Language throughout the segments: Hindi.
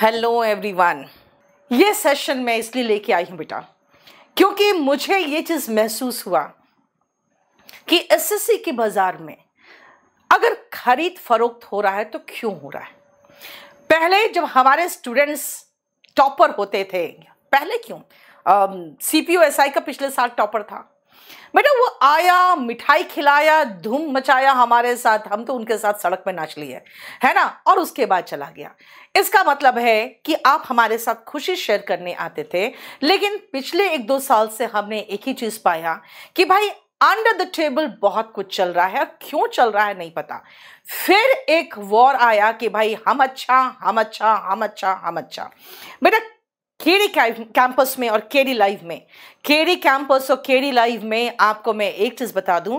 हेलो एवरीवन ये सेशन मैं इसलिए लेके आई हूँ बेटा क्योंकि मुझे ये चीज़ महसूस हुआ कि एसएससी के बाज़ार में अगर खरीद फरोख्त हो रहा है तो क्यों हो रहा है पहले जब हमारे स्टूडेंट्स टॉपर होते थे पहले क्यों सी पी ओ एस आई का पिछले साल टॉपर था बेटा वो आया मिठाई खिलाया धूम मचाया हमारे साथ हम तो उनके साथ सड़क पे नाच लिए है ना और उसके बाद चला गया इसका मतलब है कि आप हमारे साथ खुशी शेयर करने आते थे लेकिन पिछले एक दो साल से हमने एक ही चीज़ पाया कि भाई अंडर द टेबल बहुत कुछ चल रहा है क्यों चल रहा है नहीं पता फिर एक वॉर आया कि भाई हम अच्छा हम अच्छा हम अच्छा हम अच्छा बेटा केडी कैंपस में और केडी लाइव में केडी कैंपस और केडी लाइव में आपको मैं एक चीज़ बता दूं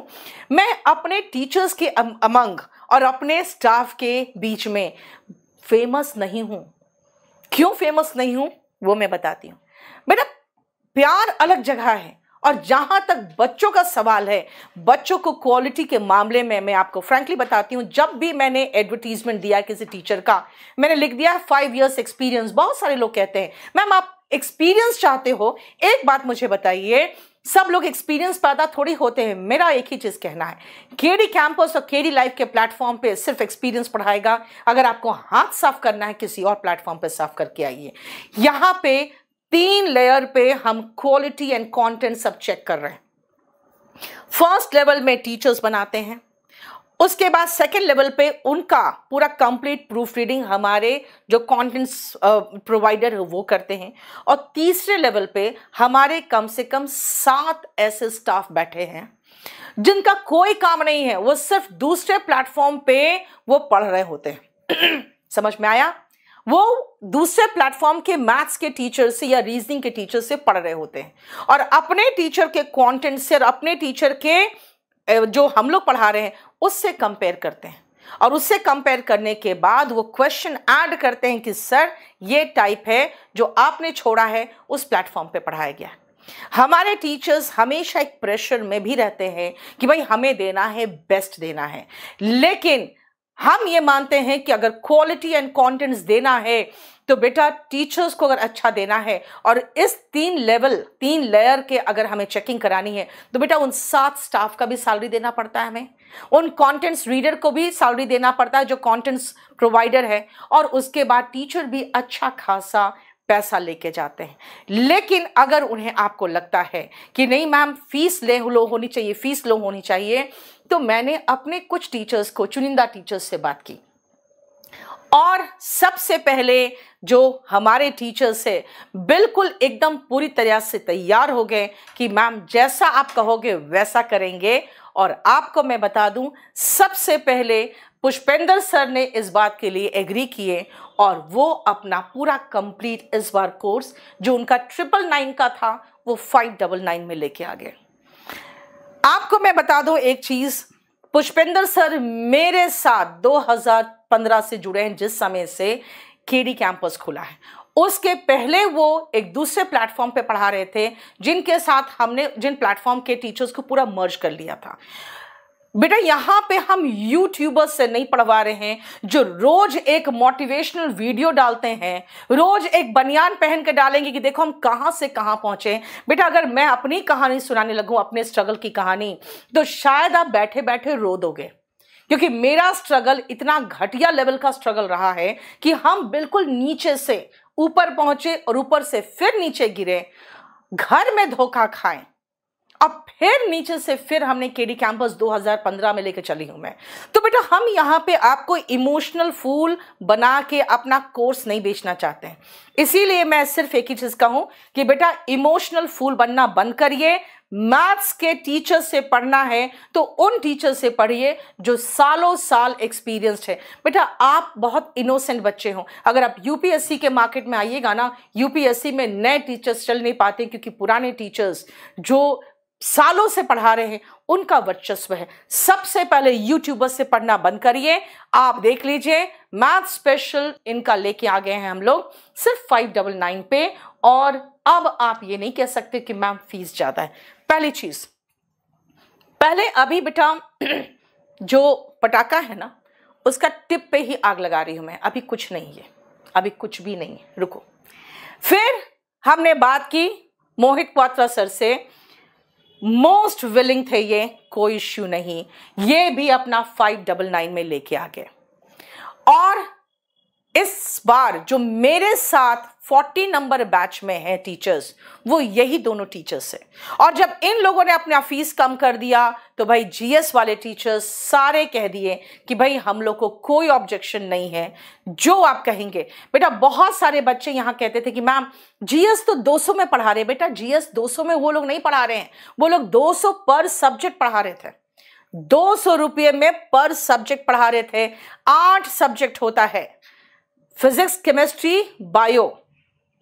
मैं अपने टीचर्स के अमंग और अपने स्टाफ के बीच में फेमस नहीं हूं क्यों फेमस नहीं हूं वो मैं बताती हूँ बेटा प्यार अलग जगह है और जहां तक बच्चों का सवाल है बच्चों को क्वालिटी के मामले में मैं आपको फ्रेंकली बताती हूँ जब भी मैंने एडवर्टीजमेंट दिया किसी टीचर का मैंने लिख दिया है फाइव ईयर्स एक्सपीरियंस बहुत सारे लोग कहते हैं मैम आप एक्सपीरियंस चाहते हो एक बात मुझे बताइए सब लोग एक्सपीरियंस पैदा थोड़ी होते हैं मेरा एक ही चीज़ कहना है केडी कैंपस और केडी लाइफ के प्लेटफॉर्म पे सिर्फ एक्सपीरियंस पढ़ाएगा अगर आपको हाथ साफ करना है किसी और प्लेटफॉर्म पे साफ करके आइए यहाँ पे तीन लेयर पे हम क्वालिटी एंड कंटेंट सब चेक कर रहे हैं फर्स्ट लेवल में टीचर्स बनाते हैं उसके बाद सेकेंड लेवल पे उनका पूरा कंप्लीट प्रूफ रीडिंग हमारे जो कंटेंट्स प्रोवाइडर है वो करते हैं और तीसरे लेवल पे हमारे कम से कम सात ऐसे स्टाफ बैठे हैं जिनका कोई काम नहीं है वो सिर्फ दूसरे प्लेटफॉर्म पे वो पढ़ रहे होते हैं समझ में आया वो दूसरे प्लेटफॉर्म के मैथ्स के टीचर से या रीजनिंग के टीचर से पढ़ रहे होते हैं और अपने टीचर के कंटेंट से और अपने टीचर के जो हम लोग पढ़ा रहे हैं उससे कंपेयर करते हैं और उससे कंपेयर करने के बाद वो क्वेश्चन ऐड करते हैं कि सर ये टाइप है जो आपने छोड़ा है उस प्लेटफॉर्म पे पढ़ाया गया हमारे टीचर्स हमेशा एक प्रेशर में भी रहते हैं कि भाई हमें देना है बेस्ट देना है लेकिन हम ये मानते हैं कि अगर क्वालिटी एंड कॉन्टेंट्स देना है तो बेटा टीचर्स को अगर अच्छा देना है और इस तीन लेवल तीन लेयर के अगर हमें चेकिंग करानी है तो बेटा उन सात स्टाफ का भी सैलरी देना पड़ता है हमें उन कंटेंट्स रीडर को भी सैलरी देना पड़ता है जो कंटेंट्स प्रोवाइडर है और उसके बाद टीचर भी अच्छा खासा पैसा लेके जाते हैं लेकिन अगर उन्हें आपको लगता है कि नहीं मैम फीस ले लो होनी चाहिए फीस लो होनी चाहिए तो मैंने अपने कुछ टीचर्स को चुनिंदा टीचर्स से बात की और सबसे पहले जो हमारे टीचर्स है बिल्कुल एकदम पूरी तरह से तैयार हो गए कि मैम जैसा आप कहोगे वैसा करेंगे और आपको मैं बता दूं सबसे पहले पुष्पेंद्र सर ने इस बात के लिए एग्री किए और वो अपना पूरा कंप्लीट इस बार कोर्स जो उनका ट्रिपल नाइन का था वो फाइव डबल नाइन में लेके आ गए आपको मैं बता दूं एक चीज पुष्पेंद्र सर मेरे साथ 2015 से जुड़े हैं जिस समय से केडी कैंपस खुला है उसके पहले वो एक दूसरे प्लेटफॉर्म पे पढ़ा रहे थे जिनके साथ हमने जिन प्लेटफॉर्म के टीचर्स को पूरा मर्ज कर लिया था बेटा यहां पे हम यूट्यूबर्स से नहीं पढ़वा रहे हैं जो रोज एक मोटिवेशनल वीडियो डालते हैं रोज एक बनियान पहन के डालेंगे कि देखो हम कहां से कहां पहुंचे बेटा अगर मैं अपनी कहानी सुनाने लगूं अपने स्ट्रगल की कहानी तो शायद आप बैठे बैठे रो दोगे क्योंकि मेरा स्ट्रगल इतना घटिया लेवल का स्ट्रगल रहा है कि हम बिल्कुल नीचे से ऊपर पहुंचे और ऊपर से फिर नीचे गिरे घर में धोखा खाएं फिर नीचे से फिर हमने केडी कैंपस 2015 में लेकर चली हूं मैं तो बेटा हम यहाँ पे आपको इमोशनल फूल बना के अपना कोर्स नहीं बेचना चाहते हैं इसीलिए मैं सिर्फ एक ही चीज़ कहूं कि बेटा इमोशनल फूल बनना बंद करिए मैथ्स के टीचर से पढ़ना है तो उन टीचर से पढ़िए जो सालों साल एक्सपीरियंस्ड है बेटा आप बहुत इनोसेंट बच्चे हो अगर आप यूपीएससी के मार्केट में आइएगा ना यूपीएससी में नए टीचर्स चल नहीं पाते क्योंकि पुराने टीचर्स जो सालों से पढ़ा रहे हैं उनका वर्चस्व है सबसे पहले यूट्यूबर से पढ़ना बंद करिए आप देख लीजिए मैथ स्पेशल इनका लेके आ गए हैं हम लोग सिर्फ फाइव डबल नाइन पे और अब आप ये नहीं कह सकते कि मैम फीस ज़्यादा है पहली चीज़ पहले अभी बेटा जो पटाखा है ना उसका टिप पे ही आग लगा रही हूं मैं अभी कुछ नहीं है अभी कुछ भी नहीं है रुको फिर हमने बात की मोहित पात्रा सर से मोस्ट विलिंग थे ये कोई इश्यू नहीं ये भी अपना फाइव डबल नाइन में लेके आ गए और इस बार जो मेरे साथ फोर्टी नंबर बैच में है टीचर्स वो यही दोनों टीचर्स है और जब इन लोगों ने अपना फीस कम कर दिया तो भाई जीएस वाले टीचर्स सारे कह दिए कि भाई हम लोग को कोई ऑब्जेक्शन नहीं है जो आप कहेंगे बेटा बहुत सारे बच्चे यहां कहते थे कि मैम जीएस तो 200 में पढ़ा रहे बेटा जीएस 200 में वो लोग नहीं पढ़ा रहे हैं वो लोग 200 पर सब्जेक्ट पढ़ा रहे थे दो सौ रुपये में पर सब्जेक्ट पढ़ा रहे थे आठ सब्जेक्ट होता है फिजिक्स केमिस्ट्री बायो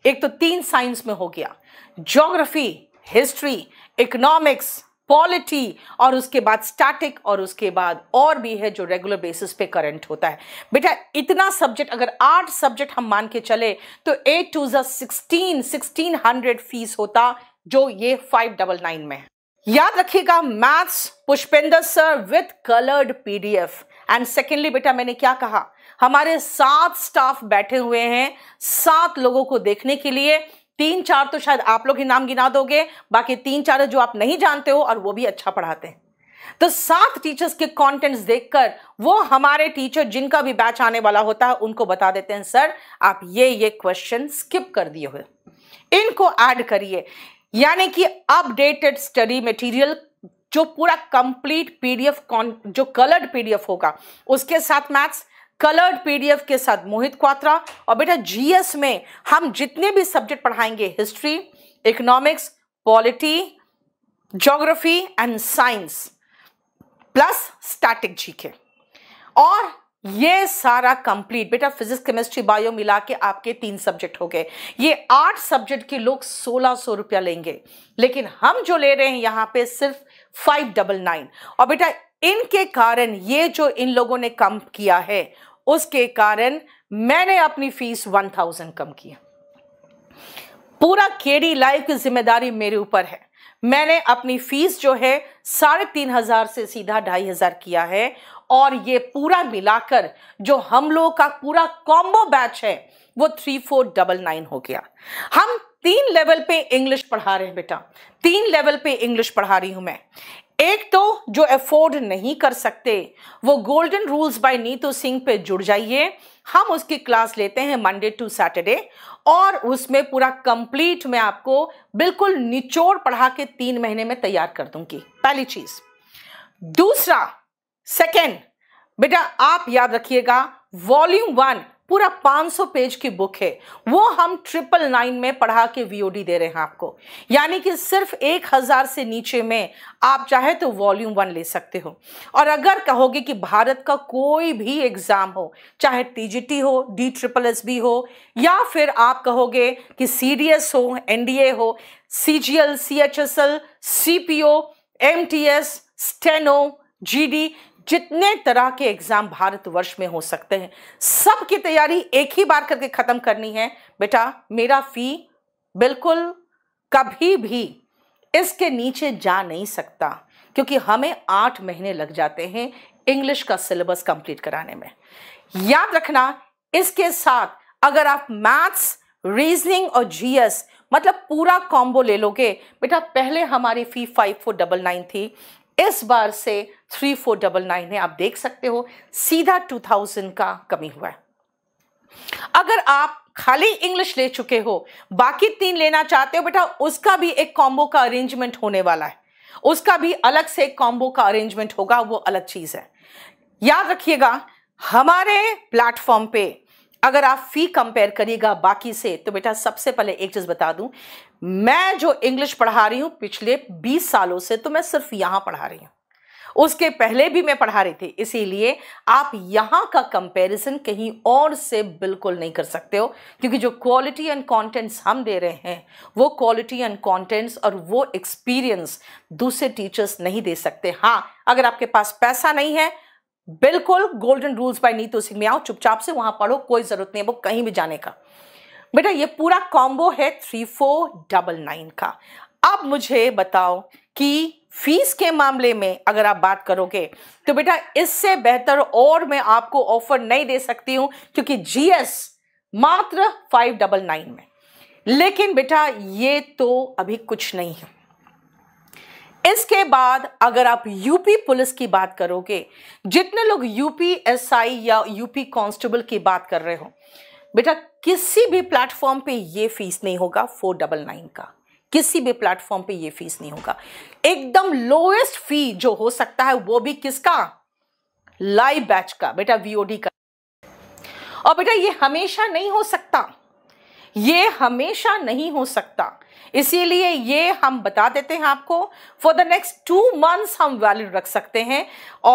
एक तो तीन साइंस में हो गया ज्योग्राफी हिस्ट्री इकोनॉमिक्स पॉलिटी और उसके बाद स्टैटिक और उसके बाद और भी है जो रेगुलर बेसिस पे करंट होता है बेटा इतना सब्जेक्ट अगर आठ सब्जेक्ट हम मान के चले तो eight to sixteen sixteen sixteen hundred fees होता जो ये फाइव डबल नाइन में है याद रखिएगा maths Pushpendra sir with coloured PDF and secondly बेटा मैंने क्या कहा हमारे सात स्टाफ बैठे हुए हैं सात लोगों को देखने के लिए तीन चार तो शायद आप लोग ही नाम गिना दोगे बाकी तीन चार जो आप नहीं जानते हो और वो भी अच्छा पढ़ाते हैं तो सात टीचर्स के कंटेंट्स देखकर वो हमारे टीचर जिनका भी बैच आने वाला होता है उनको बता देते हैं सर आप ये ये क्वेश्चन स्किप कर दिए हुए इनको ऐड करिए यानी कि अपडेटेड स्टडी मटेरियल जो पूरा कंप्लीट पीडीएफ जो कलर्ड पीडीएफ होगा उसके साथ मैथ्स कलर्ड पीडीएफ के साथ मोहित क्वात्रा और बेटा जीएस में हम जितने भी सब्जेक्ट पढ़ाएंगे history economics polity geography and science plus static GK और ये सारा कंप्लीट बेटा फिजिक्स केमिस्ट्री बायो मिला के आपके तीन सब्जेक्ट हो गए ये आठ सब्जेक्ट के लोग सोलह सौ रुपया लेंगे लेकिन हम जो ले रहे हैं यहाँ पे सिर्फ फाइव डबल नाइन और बेटा इनके कारण ये जो इन लोगों ने कम किया है उसके कारण मैंने अपनी फीस वन थाउजेंड कम किया पूरा केडी लाइफ की जिम्मेदारी मेरे ऊपर है मैंने अपनी फीस जो है साढ़े तीन हजार से सीधा ढाई हजार किया है और ये पूरा मिलाकर जो हम लोगों का पूरा कॉम्बो बैच है वो थ्री फोर डबल नाइन हो गया हम तीन लेवल पे इंग्लिश पढ़ा रहे हैं बेटा तीन लेवल पे इंग्लिश पढ़ा रही हूं मैं एक तो जो अफोर्ड नहीं कर सकते वो golden rules by Neetu Singh पे जुड़ जाइए हम उसकी क्लास लेते हैं मंडे टू सैटरडे और उसमें पूरा कंप्लीट मैं आपको बिल्कुल निचोड़ पढ़ा के तीन महीने में तैयार कर दूंगी पहली चीज दूसरा सेकेंड बेटा आप याद रखिएगा वॉल्यूम वन पूरा 500 पेज की बुक है वो हम ट्रिपल नाइन में पढ़ा के वीओडी दे रहे हैं आपको यानी कि सिर्फ एक हज़ार से नीचे में आप चाहे तो वॉल्यूम वन ले सकते हो और अगर कहोगे कि भारत का कोई भी एग्ज़ाम हो चाहे टीजीटी हो डी ट्रिपल एस बी हो या फिर आप कहोगे कि सीडीएस हो एनडीए हो CGL CHSL CPO MTS steno GD जितने तरह के एग्ज़ाम भारतवर्ष में हो सकते हैं सब की तैयारी एक ही बार करके ख़त्म करनी है बेटा मेरा फ़ी बिल्कुल कभी भी इसके नीचे जा नहीं सकता क्योंकि हमें आठ महीने लग जाते हैं इंग्लिश का सिलेबस कंप्लीट कराने में याद रखना इसके साथ अगर आप मैथ्स रीजनिंग और जीएस मतलब पूरा कॉम्बो ले लोगे बेटा पहले हमारी fee five four double nine थी इस बार से थ्री फोर डबल नाइन है आप देख सकते हो सीधा टू थाउजेंड का कमी हुआ है अगर आप खाली इंग्लिश ले चुके हो बाकी तीन लेना चाहते हो बेटा उसका भी एक कॉम्बो का अरेंजमेंट होने वाला है उसका भी अलग से एक कॉम्बो का अरेंजमेंट होगा वो अलग चीज़ है याद रखिएगा हमारे प्लेटफॉर्म पे अगर आप फी कंपेयर करिएगा बाकी से तो बेटा सबसे पहले एक चीज़ बता दूं मैं जो इंग्लिश पढ़ा रही हूं पिछले 20 सालों से तो मैं सिर्फ यहां पढ़ा रही हूं उसके पहले भी मैं पढ़ा रही थी इसीलिए आप यहां का कंपैरिजन कहीं और से बिल्कुल नहीं कर सकते हो क्योंकि जो क्वालिटी एंड कंटेंट्स हम दे रहे हैं वो क्वालिटी एंड कंटेंट्स और वो एक्सपीरियंस दूसरे टीचर्स नहीं दे सकते हाँ अगर आपके पास पैसा नहीं है बिल्कुल golden rules by Neetu Singh में आओ चुपचाप से वहां पढ़ो कोई ज़रूरत नहीं है वो कहीं भी जाने का बेटा ये पूरा कॉम्बो है थ्री फोर डबल नाइन का अब मुझे बताओ कि फीस के मामले में अगर आप बात करोगे तो बेटा इससे बेहतर और मैं आपको ऑफर नहीं दे सकती हूं क्योंकि जीएस मात्र फाइव डबल नाइन में लेकिन बेटा ये तो अभी कुछ नहीं है इसके बाद अगर आप यूपी पुलिस की बात करोगे जितने लोग यूपी एसआई या यूपी कांस्टेबल की बात कर रहे हो बेटा किसी भी प्लेटफॉर्म पे ये फीस नहीं होगा फोर डबल नाइन का किसी भी प्लेटफॉर्म पे ये फीस नहीं होगा एकदम लोएस्ट फी जो हो सकता है वो भी किसका लाइव बैच का बेटा वीओडी का और बेटा ये हमेशा नहीं हो सकता ये हमेशा नहीं हो सकता इसीलिए ये हम बता देते हैं आपको for the next two months हम वैल्यू रख सकते हैं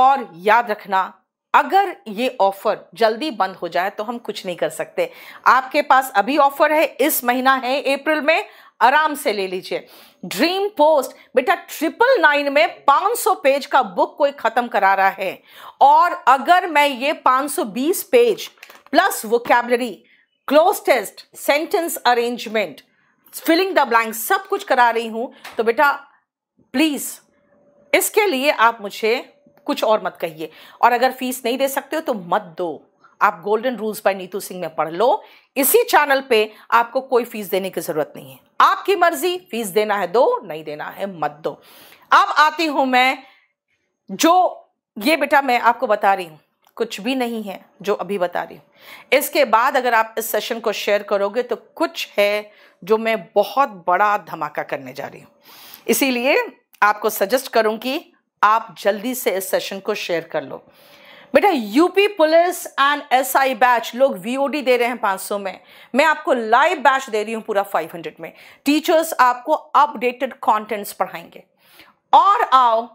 और याद रखना अगर ये ऑफ़र जल्दी बंद हो जाए तो हम कुछ नहीं कर सकते आपके पास अभी ऑफ़र है इस महीना है अप्रैल में आराम से ले लीजिए ड्रीम पोस्ट बेटा ट्रिपल नाइन में 500 पेज का बुक कोई ख़त्म करा रहा है और अगर मैं ये 520 page plus vocabulary cloze test sentence arrangement filling the blank सब कुछ करा रही हूँ तो बेटा प्लीज़ इसके लिए आप मुझे कुछ और मत कहिए और अगर फीस नहीं दे सकते हो तो मत दो आप golden rules by Neetu Singh में पढ़ लो इसी चैनल पे आपको कोई फीस देने की जरूरत नहीं है आपकी मर्जी फीस देना है दो नहीं देना है मत दो अब आती हूं मैं जो ये बेटा मैं आपको बता रही हूं कुछ भी नहीं है जो अभी बता रही हूँ इसके बाद अगर आप इस सेशन को शेयर करोगे तो कुछ है जो मैं बहुत बड़ा धमाका करने जा रही हूं इसीलिए आपको सजेस्ट करूं कि आप जल्दी से इस सेशन को शेयर कर लो बेटा UP police and SI batch लोग वीओडी दे रहे हैं 500 में मैं आपको लाइव बैच दे रही हूं पूरा 500 में टीचर्स आपको अपडेटेड कंटेंट्स पढ़ाएंगे और आओ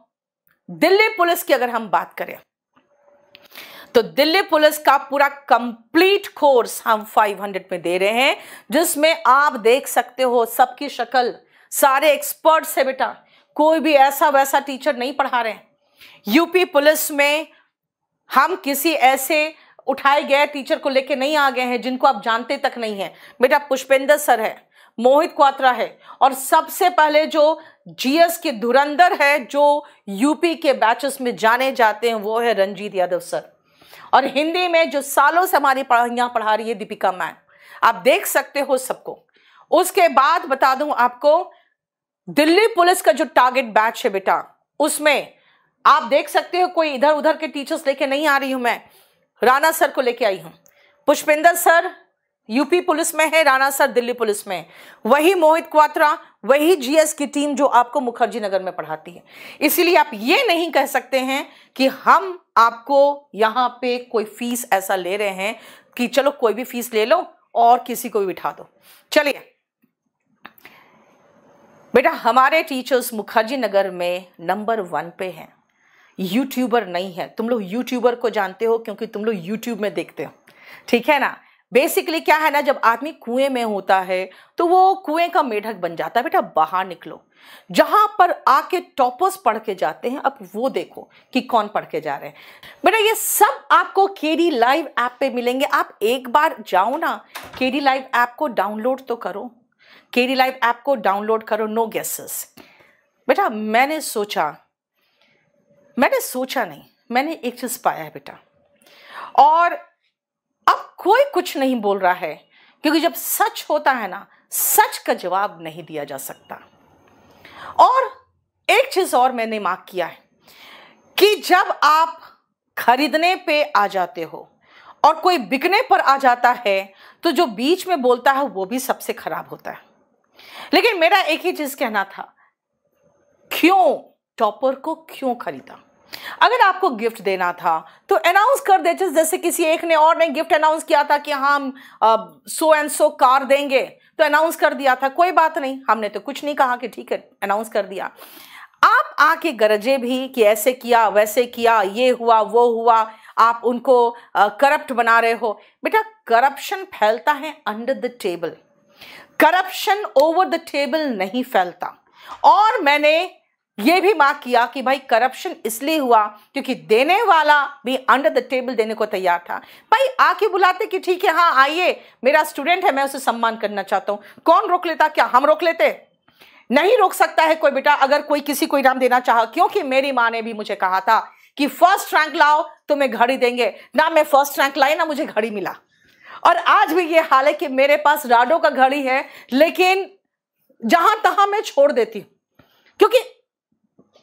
दिल्ली पुलिस की अगर हम बात करें तो दिल्ली पुलिस का पूरा कंप्लीट कोर्स हम 500 में दे रहे हैं जिसमें आप देख सकते हो सबकी शक्ल सारे एक्सपर्ट्स है बेटा कोई भी ऐसा वैसा टीचर नहीं पढ़ा रहे हैं यूपी पुलिस में हम किसी ऐसे उठाए गए टीचर को लेके नहीं आ गए हैं जिनको आप जानते तक नहीं है बेटा पुष्पेंद्र सर है मोहित क्वात्रा है और सबसे पहले जो जीएस के धुरंधर है जो यूपी के बैचेस में जाने जाते हैं वो है रंजीत यादव सर और हिंदी में जो सालों से हमारी पढ़ाइयाँ पढ़ा रही है दीपिका मैम आप देख सकते हो सबको उसके बाद बता दूं आपको दिल्ली पुलिस का जो टारगेट बैच है बेटा उसमें आप देख सकते हो कोई इधर उधर के टीचर्स लेके नहीं आ रही हूं मैं राणा सर को लेके आई हूं पुष्पेंद्र सर यूपी पुलिस में है राणा सर दिल्ली पुलिस में वही मोहित क्वात्रा वही जीएस की टीम जो आपको मुखर्जी नगर में पढ़ाती है इसीलिए आप ये नहीं कह सकते हैं कि हम आपको यहां पे कोई फीस ऐसा ले रहे हैं कि चलो कोई भी फीस ले लो और किसी को भी बिठा दो चलिए बेटा हमारे टीचर्स मुखर्जी नगर में नंबर वन पे हैं यूट्यूबर नहीं है तुम लोग यूट्यूबर को जानते हो क्योंकि तुम लोग यूट्यूब में देखते हो ठीक है ना बेसिकली क्या है ना जब आदमी कुएं में होता है तो वो कुएं का मेढक बन जाता है बेटा बाहर निकलो जहां पर आके टॉपर्स पढ़ के जाते हैं अब वो देखो कि कौन पढ़ के जा रहे हैं बेटा ये सब आपको केड़ी लाइव ऐप पे मिलेंगे आप एक बार जाओ ना केडी लाइव ऐप को डाउनलोड तो करो के डी लाइव ऐप को डाउनलोड करो नो गैसेस बेटा मैंने सोचा मैंने सोचा नहीं मैंने एक चीज़ पाया है बेटा और अब कोई कुछ नहीं बोल रहा है क्योंकि जब सच होता है ना सच का जवाब नहीं दिया जा सकता और एक चीज़ और मैंने मार्क किया है कि जब आप खरीदने पे आ जाते हो और कोई बिकने पर आ जाता है तो जो बीच में बोलता है वो भी सबसे खराब होता है लेकिन मेरा एक ही चीज कहना था क्यों टॉपर को क्यों खरीदा अगर आपको गिफ्ट देना था तो अनाउंस कर देते जैसे किसी एक ने और ने गिफ्ट अनाउंस किया था कि हम सो एंड सो कार देंगे तो अनाउंस कर दिया था कोई बात नहीं हमने तो कुछ नहीं कहा कि ठीक है अनाउंस कर दिया आप आके गरजे भी कि ऐसे किया वैसे किया ये हुआ वो हुआ आप उनको करप्ट बना रहे हो बेटा करप्शन फैलता है under the table corruption over the table नहीं फैलता और मैंने ये भी मार्क किया कि भाई करप्शन इसलिए हुआ क्योंकि देने वाला भी अंडर द टेबल देने को तैयार था भाई आके बुलाते कि ठीक है हाँ आइए मेरा स्टूडेंट है मैं उसे सम्मान करना चाहता हूं कौन रोक लेता क्या हम रोक लेते नहीं रोक सकता है कोई बेटा अगर कोई किसी को इनाम देना चाह क्योंकि मेरी माँ ने भी मुझे कहा था कि फर्स्ट रैंक लाओ तुम्हें तो घड़ी देंगे ना मैं फर्स्ट रैंक लाई ना मुझे घड़ी मिला और आज भी ये हाल है कि मेरे पास राडो का घड़ी है लेकिन जहां तहां मैं छोड़ देती हूं क्योंकि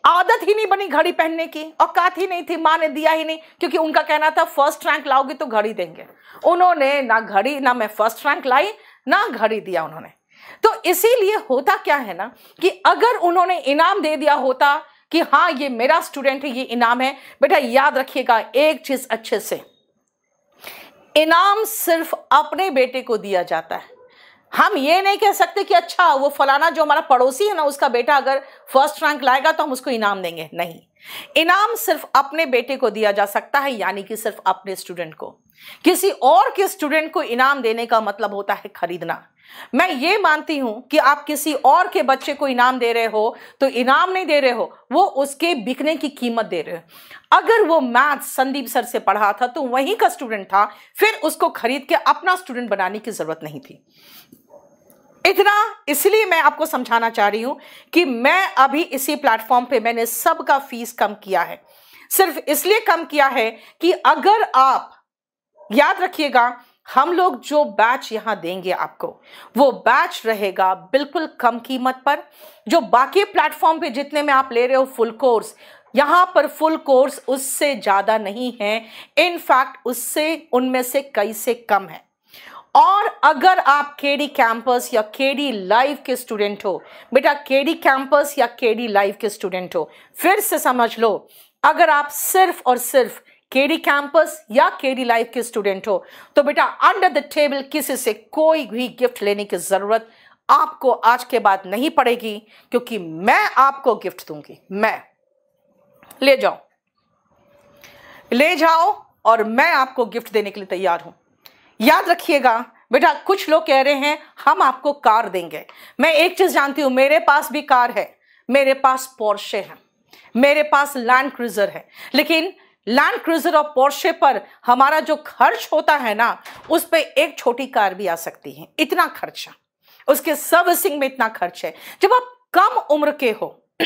आदत ही नहीं बनी घड़ी पहनने की औकात ही नहीं थी मां ने दिया ही नहीं क्योंकि उनका कहना था फर्स्ट रैंक लाओगी तो घड़ी देंगे उन्होंने ना घड़ी ना मैं फर्स्ट रैंक लाई ना घड़ी दिया उन्होंने तो इसीलिए होता क्या है ना कि अगर उन्होंने इनाम दे दिया होता कि हाँ ये मेरा स्टूडेंट है ये इनाम है बेटा याद रखिएगा एक चीज अच्छे से इनाम सिर्फ अपने बेटे को दिया जाता है हम ये नहीं कह सकते कि अच्छा वो फलाना जो हमारा पड़ोसी है ना उसका बेटा अगर फर्स्ट रैंक लाएगा तो हम उसको इनाम देंगे नहीं इनाम सिर्फ अपने बेटे को दिया जा सकता है यानी कि सिर्फ अपने स्टूडेंट को किसी और के स्टूडेंट को इनाम देने का मतलब होता है खरीदना मैं ये मानती हूं कि आप किसी और के बच्चे को इनाम दे रहे हो तो इनाम नहीं दे रहे हो वो उसके बिकने की कीमत दे रहे हो अगर वो मैथ संदीप सर से पढ़ा था तो वहीं का स्टूडेंट था फिर उसको खरीद के अपना स्टूडेंट बनाने की जरूरत नहीं थी इतना इसलिए मैं आपको समझाना चाह रही हूं कि मैं अभी इसी प्लेटफॉर्म पे मैंने सबका फीस कम किया है सिर्फ इसलिए कम किया है कि अगर आप याद रखिएगा हम लोग जो बैच यहाँ देंगे आपको वो बैच रहेगा बिल्कुल कम कीमत पर जो बाकी प्लेटफॉर्म पे जितने में आप ले रहे हो फुल कोर्स यहाँ पर फुल कोर्स उससे ज़्यादा नहीं है इनफैक्ट उससे उनमें से कई से कम है और अगर आप केडी कैंपस या केडी लाइव के स्टूडेंट हो बेटा केडी कैंपस या केडी लाइव के स्टूडेंट हो फिर से समझ लो अगर आप सिर्फ और सिर्फ केडी कैंपस या केडी लाइफ के स्टूडेंट हो तो बेटा अंडर द टेबल किसी से कोई भी गिफ्ट लेने की जरूरत आपको आज के बाद नहीं पड़ेगी क्योंकि मैं आपको गिफ्ट दूंगी मैं ले जाओ ले जाओ और मैं आपको गिफ्ट देने के लिए तैयार हूं याद रखिएगा बेटा कुछ लोग कह रहे हैं हम आपको कार देंगे मैं एक चीज जानती हूं मेरे पास भी कार है मेरे पास पोर्शे है मेरे पास लैंड क्रूजर है लेकिन लैंड क्रूजर और पोर्शे पर हमारा जो खर्च होता है ना उस पर एक छोटी कार भी आ सकती है इतना खर्चा उसके सर्विसिंग में इतना खर्च है जब आप कम उम्र के हो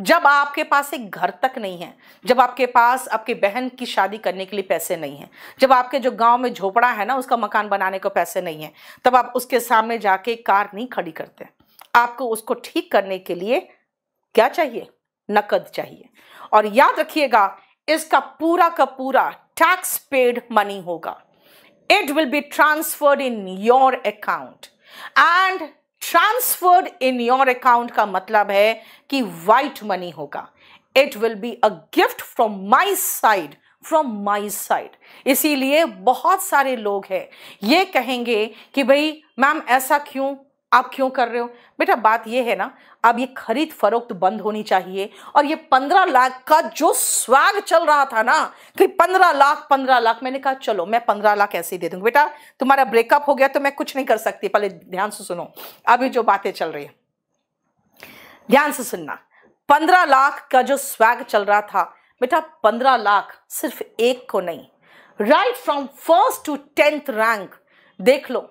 जब आपके पास एक घर तक नहीं है जब आपके पास आपके बहन की शादी करने के लिए पैसे नहीं है जब आपके जो गांव में झोपड़ा है ना उसका मकान बनाने को पैसे नहीं है तब आप उसके सामने जाके कार नहीं खड़ी करते आपको उसको ठीक करने के लिए क्या चाहिए नकद चाहिए और याद रखिएगा इसका पूरा का पूरा टैक्स पेड मनी होगा it will be transferred in your account and transferred in your account का मतलब है कि वाइट मनी होगा it will be a gift from my side from my side इसीलिए बहुत सारे लोग हैं ये कहेंगे कि भाई मैम ऐसा क्यों आप क्यों कर रहे हो बेटा बात यह है ना अब ये खरीद फरोख्त बंद होनी चाहिए और ये पंद्रह लाख का जो स्वाग चल रहा था ना कि पंद्रह लाख पंद्रह लाख मैंने कहा चलो मैं पंद्रह लाख ऐसे ही दे दूंगी बेटा तुम्हारा ब्रेकअप हो गया तो मैं कुछ नहीं कर सकती पहले ध्यान से सुनो अभी जो बातें चल रही है ध्यान से सुनना पंद्रह लाख का जो स्वैग चल रहा था बेटा पंद्रह लाख सिर्फ एक को नहीं right from first to tenth rank देख लो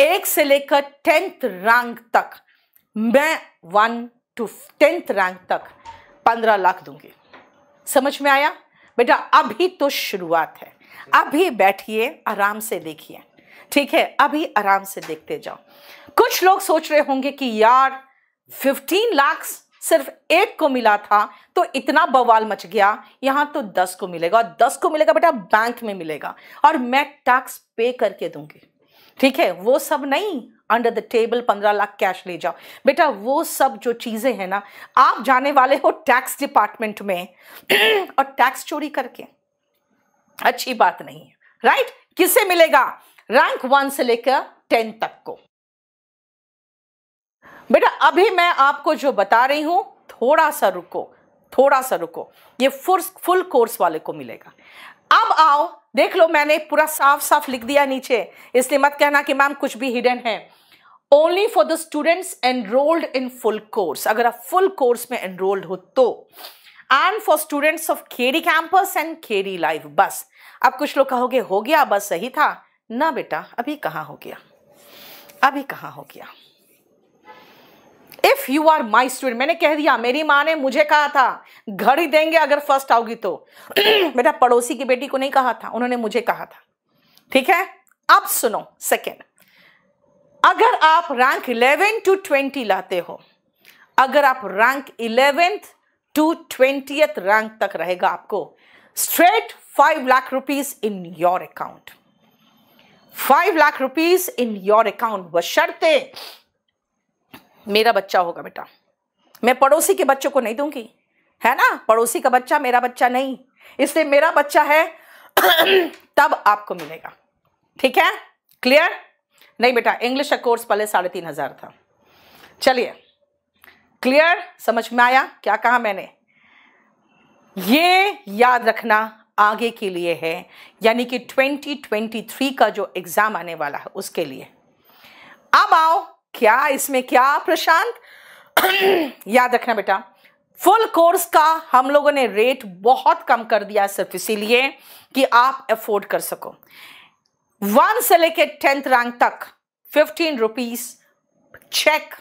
एक से लेकर टेंथ रैंक तक मैं वन टू टेंथ रैंक तक पंद्रह लाख दूंगी समझ में आया बेटा अभी तो शुरुआत है अभी बैठिए आराम से देखिए ठीक है अभी आराम से देखते जाओ कुछ लोग सोच रहे होंगे कि यार फिफ्टीन लाख सिर्फ एक को मिला था तो इतना बवाल मच गया यहां तो दस को मिलेगा और दस को मिलेगा बेटा बैंक में मिलेगा और मैं टैक्स पे करके दूंगी ठीक है वो सब नहीं अंडर द टेबल पंद्रह लाख कैश ले जाओ बेटा वो सब जो चीज़ें हैं ना आप जाने वाले हो टैक्स डिपार्टमेंट में और टैक्स चोरी करके अच्छी बात नहीं है राइट किसे मिलेगा रैंक वन से लेकर टेन तक को बेटा अभी मैं आपको जो बता रही हूं थोड़ा सा रुको थोड़ा सा रुको ये फुल कोर्स वाले को मिलेगा अब आओ देख लो मैंने पूरा साफ साफ लिख दिया नीचे इसलिए मत कहना कि मैम कुछ भी हिडन है only for the students enrolled in full course अगर आप फुल कोर्स में एनरोल्ड हो तो एंड फॉर स्टूडेंट्स ऑफ खेरी कैंपस एंड खेरी लाइफ बस अब कुछ लोग कहोगे हो गया बस सही था ना बेटा अभी कहाँ हो गया अभी कहाँ हो गया if you are my student मैंने कह दिया मेरी माँ ने मुझे कहा था घड़ी देंगे अगर फर्स्ट आओगी तो बेटा पड़ोसी की बेटी को नहीं कहा था उन्होंने मुझे कहा था ठीक है अब सुनो सेकेंड अगर आप रैंक इलेवन टू ट्वेंटी लाते हो अगर आप rank eleventh to twenty rank तक रहेगा आपको straight five lakh rupees in your account five lakh rupees in your account बशर्ते मेरा बच्चा होगा बेटा मैं पड़ोसी के बच्चों को नहीं दूंगी है ना पड़ोसी का बच्चा मेरा बच्चा नहीं इसलिए मेरा बच्चा है तब आपको मिलेगा ठीक है क्लियर नहीं बेटा इंग्लिश का कोर्स पहले साढ़े तीन हजार था चलिए क्लियर समझ में आया क्या कहा मैंने ये याद रखना आगे के लिए है यानी कि 2023 का जो एग्ज़ाम आने वाला है उसके लिए अब आओ क्या इसमें क्या प्रशांत याद रखना बेटा फुल कोर्स का हम लोगों ने रेट बहुत कम कर दिया सिर्फ इसीलिए कि आप अफोर्ड कर सको वन से लेके टेंथ रैंक तक फिफ्टीन रुपीज चेक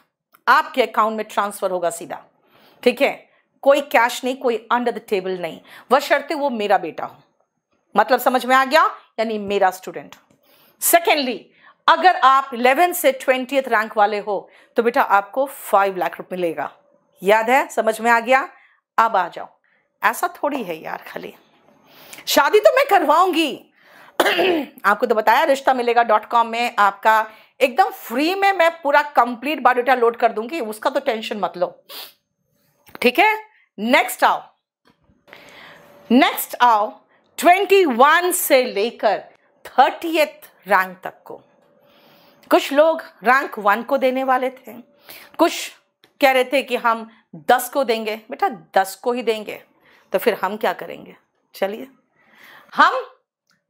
आपके अकाउंट में ट्रांसफर होगा सीधा ठीक है कोई कैश नहीं कोई अंडर द टेबल नहीं वह शर्ते वो मेरा बेटा हो मतलब समझ में आ गया यानी मेरा स्टूडेंट सेकेंडली अगर आप इलेवेंथ से ट्वेंटी रैंक वाले हो तो बेटा आपको फाइव लाख रुपये मिलेगा याद है समझ में आ गया अब आ जाओ ऐसा थोड़ी है यार खाली शादी तो मैं करवाऊंगी आपको तो बताया रिश्ता मिलेगा डॉट कॉम में आपका एकदम फ्री में मैं पूरा कंप्लीट बायोडेटा लोड कर दूंगी उसका तो टेंशन मत लो ठीक है नेक्स्ट आओ नेक्स्ट आओ 21 से लेकर थर्टी रैंक तक को कुछ लोग रैंक वन को देने वाले थे कुछ कह रहे थे कि हम दस को देंगे बेटा दस को ही देंगे तो फिर हम क्या करेंगे चलिए हम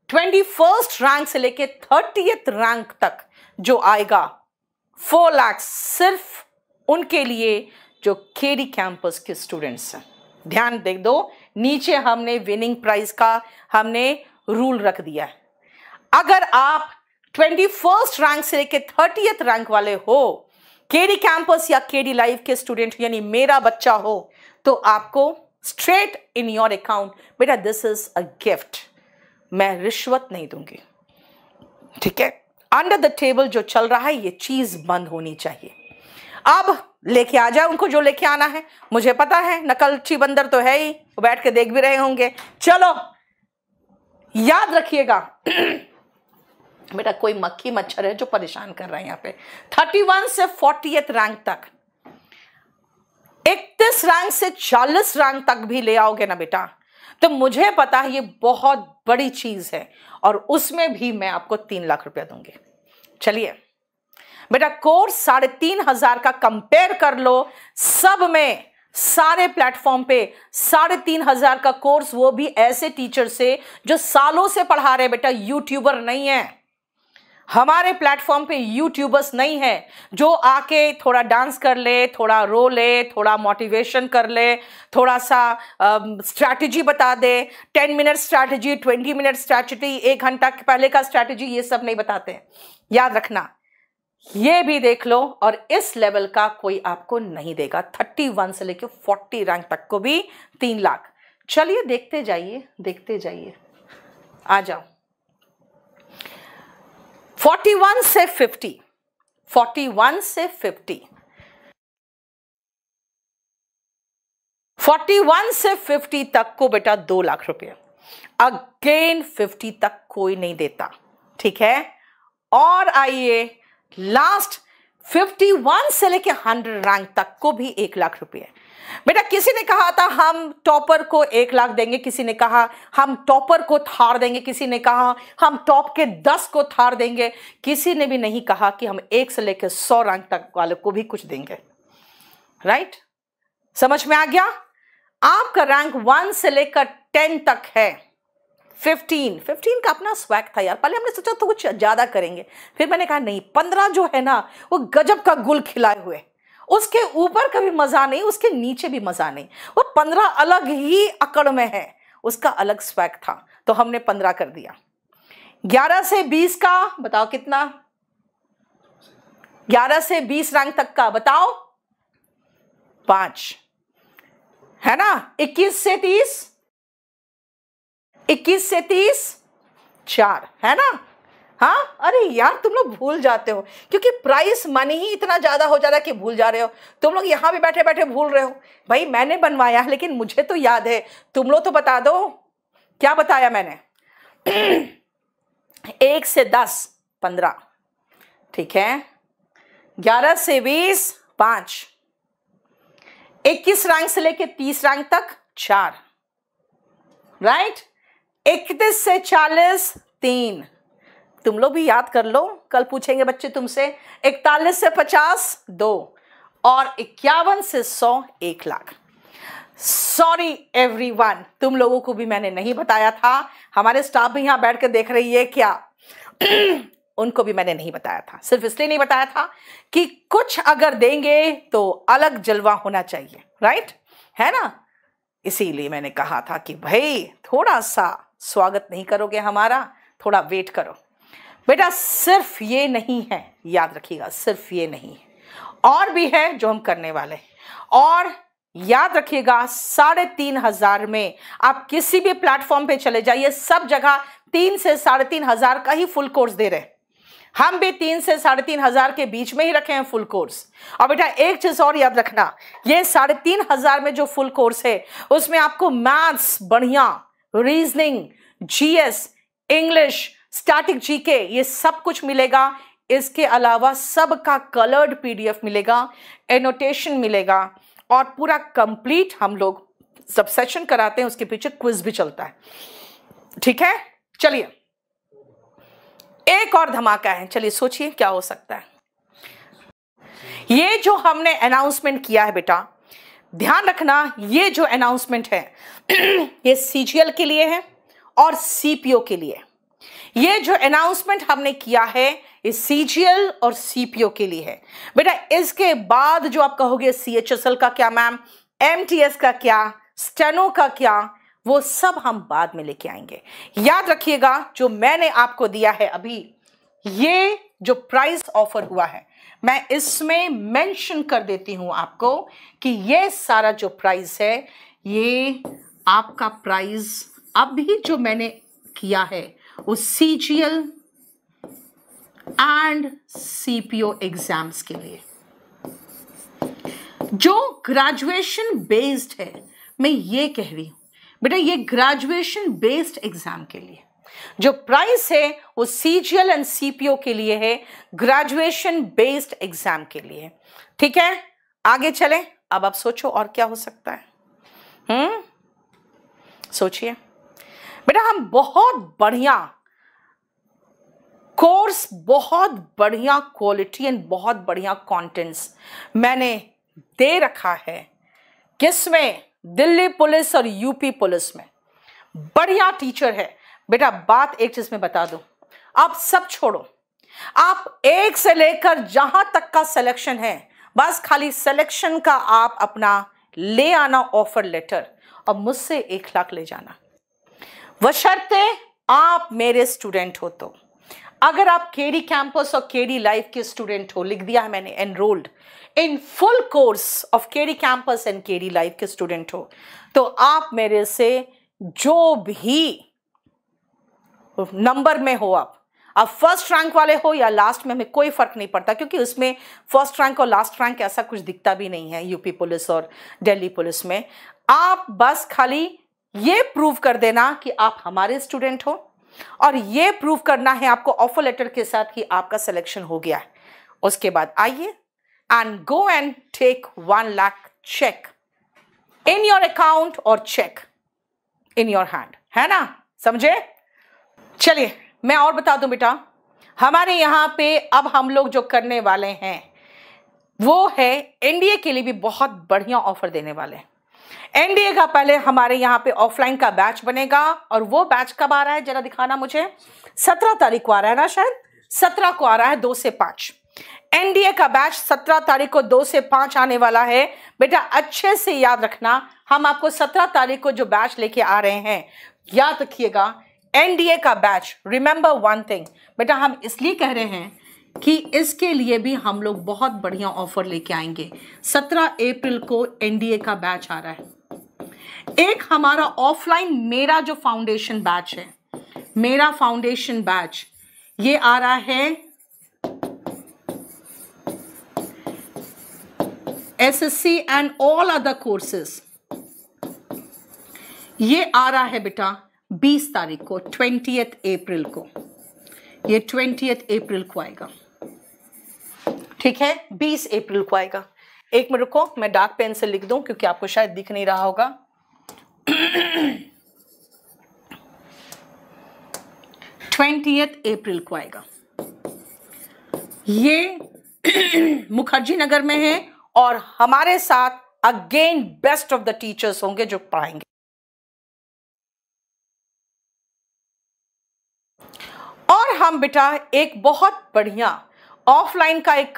ट्वेंटी फर्स्ट रैंक से लेके थर्टी रैंक तक जो आएगा फोर लाख सिर्फ उनके लिए जो केडी कैंपस के स्टूडेंट्स हैं ध्यान दे दो नीचे हमने विनिंग प्राइज का हमने रूल रख दिया है अगर आप ट्वेंटी फर्स्ट रैंक से लेकर थर्टीएथ रैंक वाले हो केडी कैंपस या केडी लाइव के स्टूडेंट यानी मेरा बच्चा हो तो आपको स्ट्रेट इन योर अकाउंट बेटा दिस इज अ गिफ्ट मैं रिश्वत नहीं दूंगी ठीक है अंडर द टेबल जो चल रहा है ये चीज बंद होनी चाहिए अब लेके आ जाए उनको जो लेके आना है मुझे पता है नकलची बंदर तो है ही बैठ के देख भी रहे होंगे चलो याद रखिएगा बेटा कोई मक्खी मच्छर है जो परेशान कर रहा है यहाँ पे थर्टी वन से फोर्टी रैंक तक इकतीस रैंक से चालीस रैंक तक भी ले आओगे ना बेटा तो मुझे पता है ये बहुत बड़ी चीज है और उसमें भी मैं आपको तीन लाख रुपया दूंगी चलिए बेटा कोर्स साढ़े तीन हजार का कंपेयर कर लो सब में सारे प्लेटफॉर्म पे साढ़े तीन हजार का कोर्स वो भी ऐसे टीचर से जो सालों से पढ़ा रहे बेटा यूट्यूबर नहीं है हमारे प्लेटफॉर्म पे यूट्यूबर्स नहीं है जो आके थोड़ा डांस कर ले थोड़ा रो ले थोड़ा मोटिवेशन कर ले थोड़ा सा स्ट्रैटेजी uh, बता दे ten minute strategy twenty minute strategy एक घंटा पहले का स्ट्रैटेजी ये सब नहीं बताते हैं याद रखना ये भी देख लो और इस लेवल का कोई आपको नहीं देगा थर्टी वन से लेकर फोर्टी रैंक तक को भी तीन लाख चलिए देखते जाइए देखते जाइए आ जाओ 41 से 50 41 से 50 41 से 50 तक को बेटा दो लाख रुपए अगेन 50 तक कोई नहीं देता ठीक है और आइए लास्ट 51 से लेके 100 रैंक तक को भी एक लाख रुपए बेटा किसी ने कहा था हम टॉपर को एक लाख देंगे किसी ने कहा हम टॉपर को थार देंगे किसी ने कहा हम टॉप के दस को थार देंगे किसी ने भी नहीं कहा कि हम एक से लेकर सौ रैंक तक वाले को भी कुछ देंगे राइट समझ में आ गया आपका रैंक वन से लेकर टेन तक है फिफ्टीन फिफ्टीन का अपना स्वैग था यार पहले हमने सोचा तो कुछ ज़्यादा करेंगे फिर मैंने कहा नहीं पंद्रह जो है ना वो गजब का गुल खिलाए हुए उसके ऊपर कभी मज़ा नहीं उसके नीचे भी मज़ा नहीं वो पंद्रह अलग ही अकड़ में है उसका अलग स्वैग था तो हमने पंद्रह कर दिया ग्यारह से बीस का बताओ कितना ग्यारह से बीस रैंक तक का बताओ पांच है ना इक्कीस से तीस इक्कीस से तीस चार है ना हाँ अरे यार तुम लोग भूल जाते हो क्योंकि प्राइस मनी ही इतना ज़्यादा हो जाता है कि भूल जा रहे हो तुम लोग यहाँ भी बैठे बैठे भूल रहे हो भाई मैंने बनवाया है लेकिन मुझे तो याद है तुम लोग तो बता दो क्या बताया मैंने एक से दस पंद्रह ठीक है ग्यारह से बीस पाँच इक्कीस रैंक से लेकर तीस रैंक तक चार राइट इकतीस से चालीस तीन तुम लोग भी याद कर लो कल पूछेंगे बच्चे तुमसे इकतालीस से पचास दो और इक्यावन से सौ एक लाख सॉरी एवरीवन तुम लोगों को भी मैंने नहीं बताया था हमारे स्टाफ भी यहां बैठ कर देख रही है क्या उनको भी मैंने नहीं बताया था सिर्फ इसलिए नहीं बताया था कि कुछ अगर देंगे तो अलग जलवा होना चाहिए राइट है ना इसीलिए मैंने कहा था कि भाई थोड़ा सा स्वागत नहीं करोगे हमारा थोड़ा वेट करो बेटा सिर्फ ये नहीं है याद रखिएगा सिर्फ ये नहीं है और भी है जो हम करने वाले हैं और याद रखिएगा साढ़े तीन हजार में आप किसी भी प्लेटफॉर्म पे चले जाइए सब जगह तीन से साढ़े तीन हजार का ही फुल कोर्स दे रहे हैं हम भी तीन से साढ़े तीन हजार के बीच में ही रखे हैं फुल कोर्स और बेटा एक चीज और याद रखना ये साढ़े तीन हजार में जो फुल कोर्स है उसमें आपको मैथ्स बढ़िया reasoning GS English static GK ये सब कुछ मिलेगा इसके अलावा सब का कलर्ड पीडीएफ मिलेगा एनोटेशन मिलेगा और पूरा कंप्लीट हम लोग सब सेशन कराते हैं उसके पीछे क्विज भी चलता है ठीक है चलिए एक और धमाका है चलिए सोचिए क्या हो सकता है ये जो हमने अनाउंसमेंट किया है बेटा ध्यान रखना ये जो अनाउंसमेंट है ये सीजीएल के लिए है और सीपीओ के लिए ये जो अनाउंसमेंट हमने किया है ये सीजीएल और सीपीओ के लिए है बेटा इसके बाद जो आप कहोगे सीएचएसएल का क्या मैम एमटीएस का क्या स्टेनो का क्या वो सब हम बाद में लेके आएंगे याद रखिएगा जो मैंने आपको दिया है अभी ये जो प्राइस ऑफर हुआ है मैं इसमें मेंशन कर देती हूं आपको कि ये सारा जो प्राइस है ये आपका प्राइस अभी जो मैंने किया है वो C G L and C P O exams के लिए जो ग्रेजुएशन बेस्ड है मैं ये कह रही हूं बेटा ये ग्रेजुएशन बेस्ड एग्जाम के लिए जो प्राइस है वो C G L and C P O के लिए है ग्रेजुएशन बेस्ड एग्जाम के लिए ठीक है आगे चले अब आप सोचो और क्या हो सकता है हम्म सोचिए बेटा हम बहुत बढ़िया कोर्स बहुत बढ़िया क्वालिटी एंड बहुत बढ़िया कंटेंट्स मैंने दे रखा है किसमें दिल्ली पुलिस और यूपी पुलिस में बढ़िया टीचर है बेटा बात एक चीज में बता दो आप सब छोड़ो आप एक से लेकर जहां तक का सिलेक्शन है बस खाली सिलेक्शन का आप अपना ले आना ऑफर लेटर और मुझसे एक लाख ले जाना वशर्ते आप मेरे स्टूडेंट हो तो अगर आप केडी कैंपस और केडी लाइफ के स्टूडेंट हो लिख दिया है मैंने enrolled in full course of KD campus and KD life के स्टूडेंट हो तो आप मेरे से जो भी नंबर में हो आप आप फर्स्ट रैंक वाले हो या लास्ट में हमें कोई फर्क नहीं पड़ता क्योंकि उसमें फर्स्ट रैंक और लास्ट रैंक ऐसा कुछ दिखता भी नहीं है यूपी पुलिस और दिल्ली पुलिस में आप बस खाली ये प्रूव कर देना कि आप हमारे स्टूडेंट हो और ये प्रूव करना है आपको ऑफर लेटर के साथ कि आपका सिलेक्शन हो गया है उसके बाद आइए and go and take one lakh cheque in your account और चेक इन योर हैंड है ना समझे चलिए मैं और बता दूं बेटा हमारे यहां पे अब हम लोग जो करने वाले हैं वो है एनडीए के लिए भी बहुत बढ़िया ऑफर देने वाले हैं एनडीए का पहले हमारे यहाँ पे ऑफलाइन का बैच बनेगा और वो बैच कब आ रहा है जरा दिखाना मुझे सत्रह तारीख को आ रहा है ना शायद सत्रह को आ रहा है दो से पांच एनडीए का बैच सत्रह तारीख को दो से पांच आने वाला है बेटा अच्छे से याद रखना हम आपको सत्रह तारीख को जो बैच लेके आ रहे हैं याद रखिएगा एनडीए का बैच रिमेंबर वन थिंग बेटा हम इसलिए कह रहे हैं कि इसके लिए भी हम लोग बहुत बढ़िया ऑफर लेके आएंगे 17 अप्रैल को एनडीए का बैच आ रहा है एक हमारा ऑफलाइन मेरा जो फाउंडेशन बैच है मेरा फाउंडेशन बैच ये आ रहा है SSC and all other courses ये आ रहा है बेटा 20 तारीख को ट्वेंटी अप्रैल को ये ट्वेंटी अप्रैल को आएगा ठीक है बीस अप्रैल को आएगा एक मिनट रुको मैं डार्क पेन से लिख दूं क्योंकि आपको शायद दिख नहीं रहा होगा ट्वेंटी अप्रैल को आएगा ये मुखर्जी नगर में है और हमारे साथ again best of the teachers होंगे जो पढ़ाएंगे और हम बेटा एक बहुत बढ़िया ऑफलाइन का एक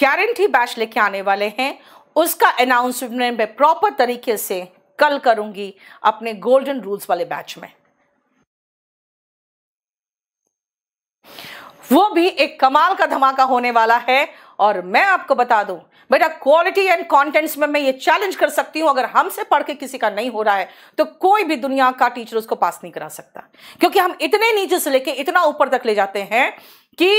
गारंटी बैच लेके आने वाले हैं उसका अनाउंसमेंट मैं प्रॉपर तरीके से कल करूंगी अपने गोल्डन रूल्स वाले बैच में वो भी एक कमाल का धमाका होने वाला है और मैं आपको बता दूं बेटा क्वालिटी एंड कंटेंट्स में मैं ये चैलेंज कर सकती हूं अगर हमसे पढ़ के किसी का नहीं हो रहा है तो कोई भी दुनिया का टीचर उसको पास नहीं करा सकता क्योंकि हम इतने नीचे से लेके इतना ऊपर तक ले जाते हैं कि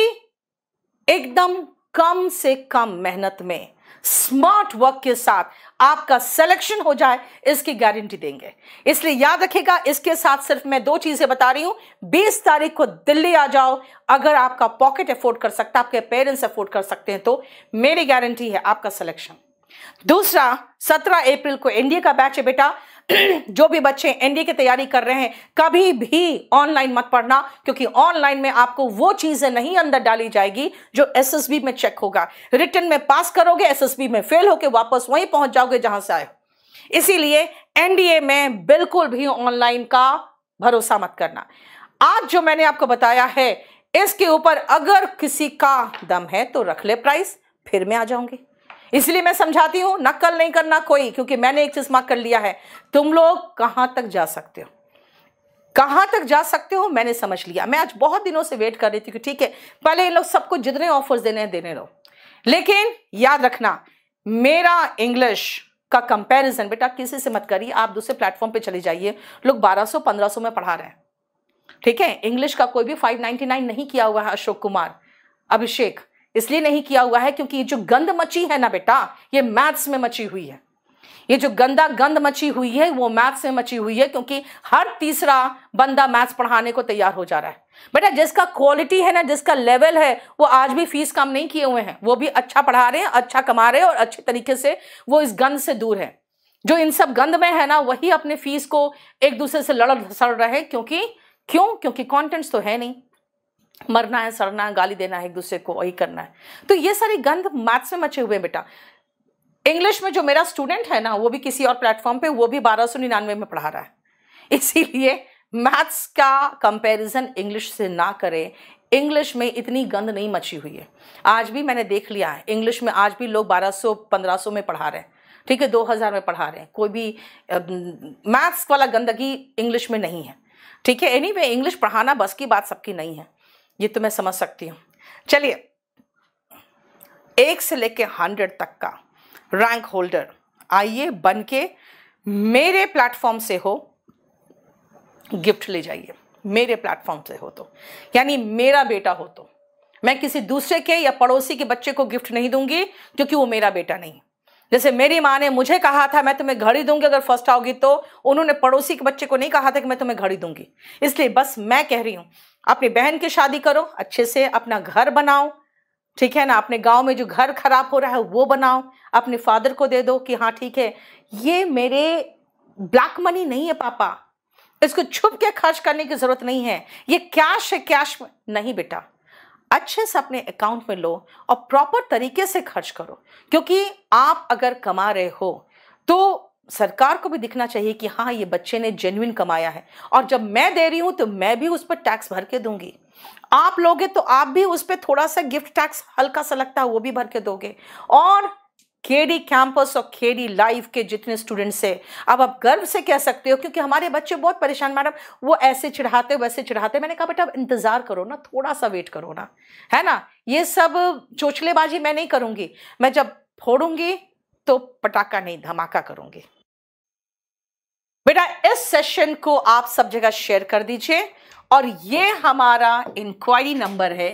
एकदम कम से कम मेहनत में स्मार्ट वर्क के साथ आपका सिलेक्शन हो जाए इसकी गारंटी देंगे इसलिए याद रखिएगा इसके साथ सिर्फ मैं दो चीजें बता रही हूं 20 तारीख को दिल्ली आ जाओ अगर आपका पॉकेट अफोर्ड कर सकता आपके पेरेंट्स अफोर्ड कर सकते हैं तो मेरी गारंटी है आपका सिलेक्शन दूसरा 17 अप्रैल को इंडिया का बैच है बेटा जो भी बच्चे एनडीए की तैयारी कर रहे हैं कभी भी ऑनलाइन मत पढ़ना क्योंकि ऑनलाइन में आपको वो चीजें नहीं अंदर डाली जाएगी जो एसएसबी में चेक होगा रिटर्न में पास करोगे एसएसबी में फेल होकर वापस वहीं पहुंच जाओगे जहां से आए इसीलिए एनडीए में बिल्कुल भी ऑनलाइन का भरोसा मत करना आज जो मैंने आपको बताया है इसके ऊपर अगर किसी का दम है तो रख ले प्राइस फिर मैं आ जाऊंगी इसलिए मैं समझाती हूँ नकल नहीं करना कोई क्योंकि मैंने एक चश्मा कर लिया है तुम लोग कहाँ तक जा सकते हो कहाँ तक जा सकते हो मैंने समझ लिया मैं आज बहुत दिनों से वेट कर रही थी कि ठीक है पहले इन लोग सबको जितने ऑफर्स देने हैं देने दो लेकिन याद रखना मेरा इंग्लिश का कंपैरिजन बेटा किसी से मत करिए आप दूसरे प्लेटफॉर्म पे चले जाइए लोग 1200 1500 में पढ़ा रहे हैं ठीक है इंग्लिश का कोई भी 599 नहीं किया हुआ है अशोक कुमार अभिषेक इसलिए नहीं किया हुआ है क्योंकि ये जो गंद मची है ना बेटा ये मैथ्स में मची हुई है ये जो गंदा गंद मची हुई है वो मैथ्स में मची हुई है क्योंकि हर तीसरा बंदा मैथ्स पढ़ाने को तैयार हो जा रहा है बेटा जिसका क्वालिटी है ना जिसका लेवल है वो आज भी फीस कम नहीं किए हुए हैं वो भी अच्छा पढ़ा रहे हैं अच्छा कमा रहे हैं और अच्छे तरीके से वो इस गंद से दूर है जो इन सब गंद में है ना वही अपने फीस को एक दूसरे से लड़ सड़ रहे हैं क्योंकि क्यों क्योंकि कॉन्टेंट्स तो है नहीं मरना है सड़ना है गाली देना है एक दूसरे को वही करना है तो ये सारी गंध मैथ्स में मचे हुए बेटा इंग्लिश में जो मेरा स्टूडेंट है ना वो भी किसी और प्लेटफॉर्म पे वो भी बारह सौ निन्यानवे में पढ़ा रहा है इसीलिए मैथ्स का कंपैरिजन इंग्लिश से ना करें इंग्लिश में इतनी गंद नहीं मची हुई है आज भी मैंने देख लिया है इंग्लिश में आज भी लोग 1200 1500 में पढ़ा रहे हैं ठीक है 2000 में पढ़ा रहे हैं कोई भी मैथ्स वाला गंदगी इंग्लिश में नहीं है ठीक है एनी वे इंग्लिश पढ़ाना बस की बात सबकी नहीं है ये तो मैं समझ सकती हूँ चलिए एक से लेके हंड्रेड तक का रैंक होल्डर आइए बन के मेरे प्लेटफॉर्म से हो गिफ्ट ले जाइए मेरे प्लेटफॉर्म से हो तो यानी मेरा बेटा हो तो मैं किसी दूसरे के या पड़ोसी के बच्चे को गिफ्ट नहीं दूंगी क्योंकि वो मेरा बेटा नहीं जैसे मेरी माँ ने मुझे कहा था मैं तुम्हें घड़ी दूंगी अगर फर्स्ट आओगी तो उन्होंने पड़ोसी के बच्चे को नहीं कहा था कि मैं तुम्हें घड़ी दूंगी इसलिए बस मैं कह रही हूं अपनी बहन की शादी करो अच्छे से अपना घर बनाओ ठीक है ना अपने गांव में जो घर खराब हो रहा है वो बनाओ अपने फादर को दे दो कि हाँ ठीक है ये मेरे ब्लैक मनी नहीं है पापा इसको छुप के खर्च करने की ज़रूरत नहीं है ये कैश है कैश नहीं बेटा अच्छे से अपने अकाउंट में लो और प्रॉपर तरीके से खर्च करो क्योंकि आप अगर कमा रहे हो तो सरकार को भी दिखना चाहिए कि हाँ ये बच्चे ने जेन्यून कमाया है और जब मैं दे रही हूँ तो मैं भी उस पर टैक्स भर के दूंगी आप लोगे तो आप भी उस पर थोड़ा सा गिफ्ट टैक्स हल्का सा लगता है वो भी भर के दोगे और खेडी कैंपस और खेडी लाइफ के जितने स्टूडेंट्स हैं अब आप गर्व से कह सकते हो क्योंकि हमारे बच्चे बहुत परेशान मैडम वो ऐसे चढ़ाते वैसे चढ़ाते मैंने कहा बेटा अब इंतज़ार करो ना थोड़ा सा वेट करो ना है ना ये सब चोचलेबाजी मैं नहीं करूंगी मैं जब फोड़ूंगी तो पटाखा नहीं धमाका करूंगी बेटा इस सेशन को आप सब जगह शेयर कर दीजिए और ये हमारा इंक्वायरी नंबर है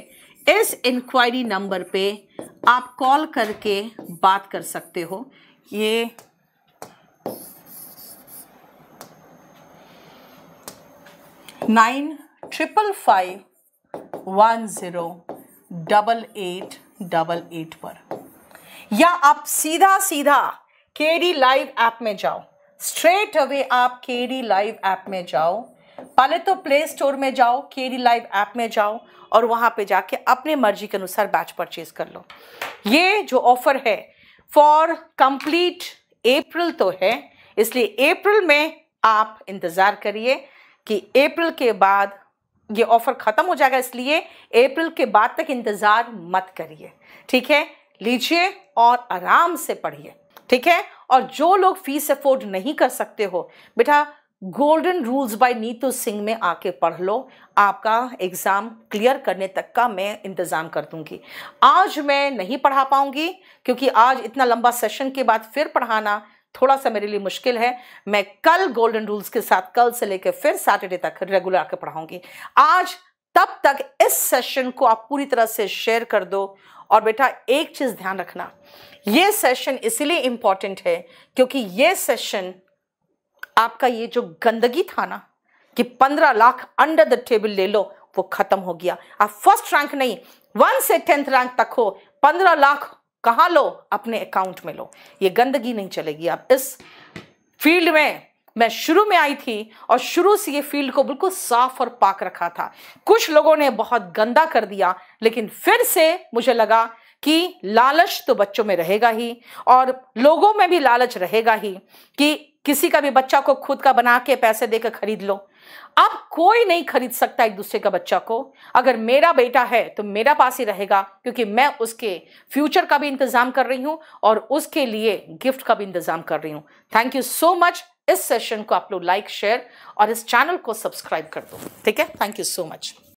इस इंक्वायरी नंबर पे आप कॉल करके बात कर सकते हो ये nine triple five one zero double eight double eight पर या आप सीधा सीधा केडी लाइव ऐप में जाओ स्ट्रेट अवे आप के डी लाइव ऐप में जाओ पहले तो प्ले स्टोर में जाओ के डी लाइव ऐप में जाओ और वहाँ पे जाके अपने मर्जी के अनुसार बैच परचेज कर लो ये जो ऑफ़र है फॉर कंप्लीट अप्रैल तो है इसलिए अप्रैल में आप इंतज़ार करिए कि अप्रैल के बाद ये ऑफ़र ख़त्म हो जाएगा इसलिए अप्रैल के बाद तक इंतज़ार मत करिए ठीक है लीजिए और आराम से पढ़िए ठीक है और जो लोग फीस अफोर्ड नहीं कर सकते हो बेटा golden rules by Neetu Singh में आके पढ़ लो आपका एग्ज़ाम क्लियर करने तक का मैं इंतज़ाम कर दूंगी आज मैं नहीं पढ़ा पाऊंगी क्योंकि आज इतना लंबा सेशन के बाद फिर पढ़ाना थोड़ा सा मेरे लिए मुश्किल है मैं कल गोल्डन रूल्स के साथ कल से लेकर फिर सैटरडे तक रेगुलर आके पढ़ाऊंगी आज तब तक इस सेशन को आप पूरी तरह से शेयर कर दो और बेटा एक चीज़ ध्यान रखना ये सेशन इसलिए इंपॉर्टेंट है क्योंकि ये सेशन आपका ये जो गंदगी था ना कि पंद्रह लाख अंडर द टेबल ले लो वो खत्म हो गया आप फर्स्ट रैंक नहीं वन से टेंथ रैंक तक हो पंद्रह लाख कहां लो अपने अकाउंट में लो ये गंदगी नहीं चलेगी आप इस फील्ड में मैं शुरू में आई थी और शुरू से ये फील्ड को बिल्कुल साफ और पाक रखा था कुछ लोगों ने बहुत गंदा कर दिया लेकिन फिर से मुझे लगा कि लालच तो बच्चों में रहेगा ही और लोगों में भी लालच रहेगा ही कि किसी का भी बच्चा को खुद का बना के पैसे देकर खरीद लो अब कोई नहीं खरीद सकता एक दूसरे का बच्चा को अगर मेरा बेटा है तो मेरा पास ही रहेगा क्योंकि मैं उसके फ्यूचर का भी इंतज़ाम कर रही हूँ और उसके लिए गिफ्ट का भी इंतज़ाम कर रही हूँ थैंक यू सो मच इस सेशन को आप लोग लाइक शेयर और इस चैनल को सब्सक्राइब कर दो ठीक है थैंक यू सो मच